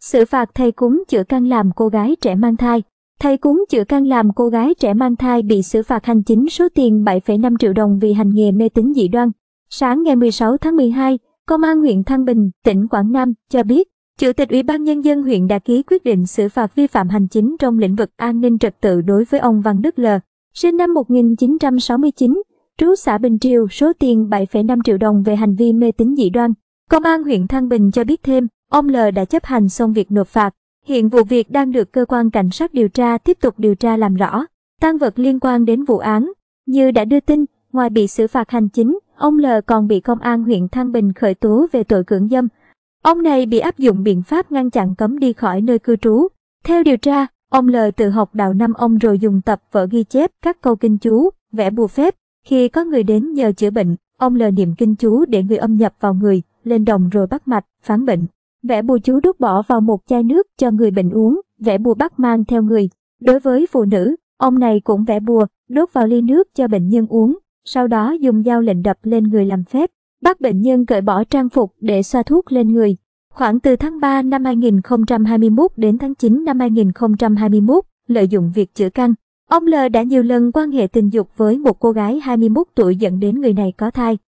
sự phạt thầy cúng chữa căn làm cô gái trẻ mang thai. Thầy cúng chữa căn làm cô gái trẻ mang thai bị xử phạt hành chính số tiền 7,5 triệu đồng vì hành nghề mê tín dị đoan. Sáng ngày 16 tháng 12, Công an huyện Thăng Bình, tỉnh Quảng Nam cho biết, Chủ tịch Ủy ban Nhân dân huyện đã ký quyết định xử phạt vi phạm hành chính trong lĩnh vực an ninh trật tự đối với ông Văn Đức L, sinh năm 1969, trú xã Bình Triều, số tiền 7,5 triệu đồng về hành vi mê tín dị đoan. Công an huyện Thăng Bình cho biết thêm, Ông L đã chấp hành xong việc nộp phạt. Hiện vụ việc đang được cơ quan cảnh sát điều tra tiếp tục điều tra làm rõ. Tăng vật liên quan đến vụ án, như đã đưa tin, ngoài bị xử phạt hành chính, ông L còn bị công an huyện Thăng Bình khởi tố về tội cưỡng dâm. Ông này bị áp dụng biện pháp ngăn chặn cấm đi khỏi nơi cư trú. Theo điều tra, ông L tự học đạo năm ông rồi dùng tập vở ghi chép các câu kinh chú, vẽ bùa phép. Khi có người đến nhờ chữa bệnh, ông L niệm kinh chú để người âm nhập vào người, lên đồng rồi bắt mạch, phán bệnh. Vẽ bùa chú đút bỏ vào một chai nước cho người bệnh uống, vẽ bùa bắt mang theo người. Đối với phụ nữ, ông này cũng vẽ bùa, đốt vào ly nước cho bệnh nhân uống, sau đó dùng dao lệnh đập lên người làm phép, bắt bệnh nhân cởi bỏ trang phục để xoa thuốc lên người. Khoảng từ tháng 3 năm 2021 đến tháng 9 năm 2021, lợi dụng việc chữa căn, ông L đã nhiều lần quan hệ tình dục với một cô gái 21 tuổi dẫn đến người này có thai.